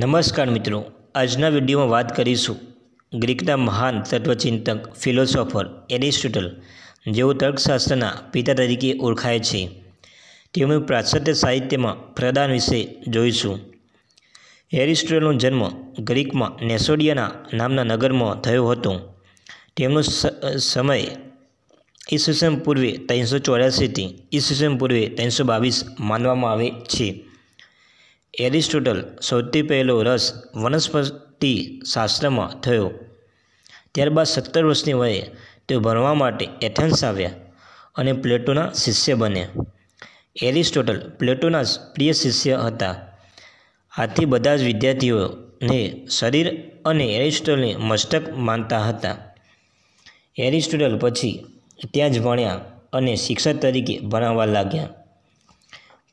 નમસ્કાર મિત્રો આજના વિડીયોમાં વાત કરીશું ગ્રીકના મહાન તત્વચિંતક ફિલોસોફર એરિસ્ટોટલ જેઓ તર્કશાસ્ત્રના પિતા તરીકે ઓળખાય છે તેમનું પ્રાશ્ચાત્ય સાહિત્યમાં પ્રદાન વિશે જોઈશું એરિસ્ટોટલનો જન્મ ગ્રીકમાં નેસોડિયાના નામના નગરમાં થયો હતો તેમનો સમય ઈસવીસન પૂર્વે ત્રણસો ચોર્યાસીથી ઈસવીસન પૂર્વે ત્રણસો બાવીસ માનવામાં આવે છે એરિસ્ટોટલ સૌથી પહેલો રસ વનસ્પતિ શાસ્ત્રમાં થયો ત્યારબાદ સત્તર વર્ષની વયે તેઓ ભણવા માટે એથેન્સ આવ્યા અને પ્લેટોના શિષ્ય બન્યા એરિસ્ટોટલ પ્લેટોના પ્રિય શિષ્ય હતા આથી બધા જ વિદ્યાર્થીઓને શરીર અને એરિસ્ટોટલને મસ્તક માનતા હતા એરિસ્ટોટલ પછી ત્યાં જ ભણ્યા અને શિક્ષક તરીકે ભણાવવા લાગ્યા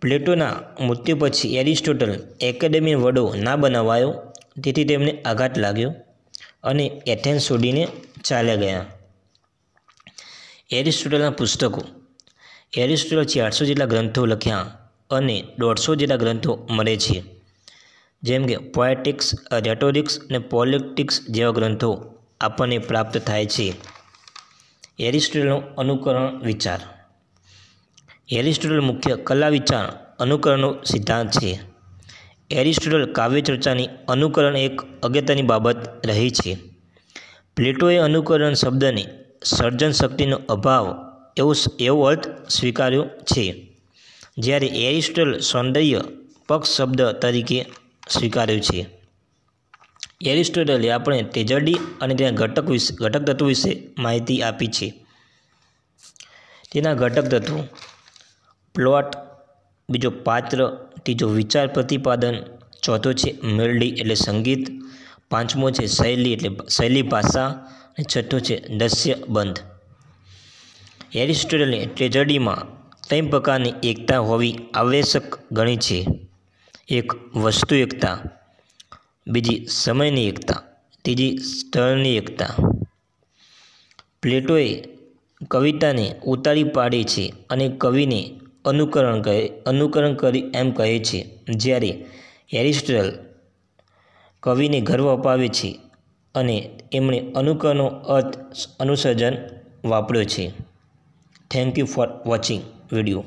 પ્લેટોના મૃત્યુ પછી એરિસ્ટોટલ એકેડેમી વડો ના બનાવાયો તેથી તેમને આઘાત લાગ્યો અને એથેન્સ છોડીને ચાલ્યા ગયા એરિસ્ટોટલના પુસ્તકો એરિસ્ટોટલ ચારસો જેટલા ગ્રંથો લખ્યા અને દોઢસો જેટલા ગ્રંથો મળે છે જેમ કે પોએટિક્સ રેટોરિક્સ અને પોલિટિક્સ જેવા ગ્રંથો આપણને પ્રાપ્ત થાય છે એરિસ્ટોટલનો અનુકરણ વિચાર એરિસ્ટોટલ મુખ્ય કલા વિચાર અનુકરણનો સિદ્ધાંત છે એરિસ્ટોટલ કાવ્ય ચર્ચાની અનુકરણ એક અગત્યની બાબત રહી છે પ્લેટોએ અનુકરણ શબ્દને સર્જન શક્તિનો અભાવ એવો એવો અર્થ સ્વીકાર્યો છે જ્યારે એરિસ્ટોટલ સૌંદર્ય પક્ષ શબ્દ તરીકે સ્વીકાર્યો છે એરિસ્ટોટલે આપણે તેજડી અને તેના ઘટક વિશે ઘટક તત્વો વિશે માહિતી આપી છે તેના ઘટક તત્વો પ્લોટ બીજો પાત્ર ત્રીજો વિચાર પ્રતિપાદન ચોથો છે મેલડી એટલે સંગીત પાંચમો છે શૈલી એટલે શૈલી ભાષા અને છઠ્ઠો છે દસ્ય બંધ એરિસ્ટોટલની ટ્રેજડીમાં ત્રણ પ્રકારની એકતા હોવી આવશ્યક ગણી છે એક વસ્તુ એકતા બીજી સમયની એકતા ત્રીજી સ્થળની એકતા પ્લેટોએ કવિતાને ઉતારી પાડી છે અને કવિને અનુકરણ કહે અનુકરણ કરી એમ કહે છે જ્યારે એરિસ્ટલ કવિને ગર્વ અપાવે છે અને એમણે અનુકરણનો અર્થ અનુસર્જન વાપર્યો છે thank you for watching video